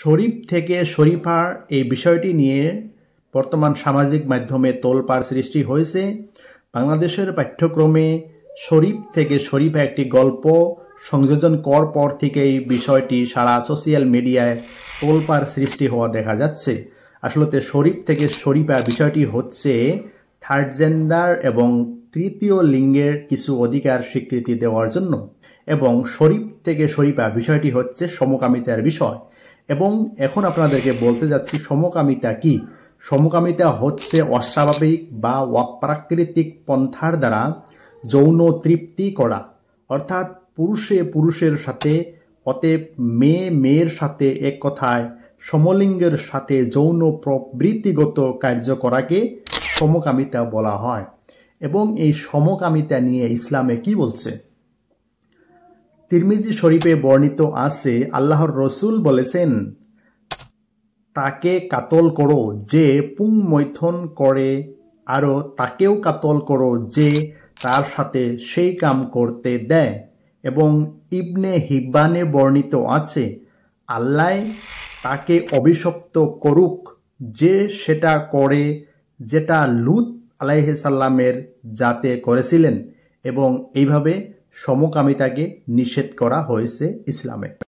শরীফ থেকে শরীফার এই বিষয়টি নিয়ে বর্তমান সামাজিক মাধ্যমে তোলপাড় সৃষ্টি হয়েছে বাংলাদেশের পাঠ্যক্রমে শরীফ থেকে শরীফা একটি গল্প সংযোজন কর পর থেকে এই বিষয়টি সারা সোশ্যাল মিডিয়ায় তোলপাড় সৃষ্টি হওয়া দেখা যাচ্ছে আসলতে শরীফ থেকে শরীফা বিষয়টি হচ্ছে থার্ড জেন্ডার এবং তৃতীয় লিঙ্গের কিছু অধিকার স্বীকৃতি দেওয়ার জন্য এবং শরীফ থেকে শরীফা বিষয়টি হচ্ছে সমকামিতার বিষয় এবং এখন আপনাদেরকে বলতে যাচ্ছি সমকামিতা কি সমকামিতা হচ্ছে অস্বাভাবিক বা অপ্রাকৃতিক পন্থার দ্বারা যৌন তৃপ্তি করা অর্থাৎ পুরুষে পুরুষের সাথে অতএব মেয়ে মেয়ের সাথে এক কথায় সমলিঙ্গের সাথে যৌন প্রবৃত্তিগত কার্য করাকে সমকামিতা বলা হয় এবং এই সমকামিতা নিয়ে ইসলামে কি বলছে তিরমিজি শরীফে বর্ণিত আছে আল্লাহর রসুল বলেছেন তাকে কাতল করো যে পুং মৈথন করে আরও তাকেও কাতল করো যে তার সাথে সেই কাম করতে দেয় এবং ইবনে হিব্বানে বর্ণিত আছে আল্লাহ তাকে অভিশপ্ত করুক যে সেটা করে যেটা লুত আলাইসাল্লামের জাতে করেছিলেন এবং এইভাবে সমকামিতাকে নিষেধ করা হয়েছে ইসলামে।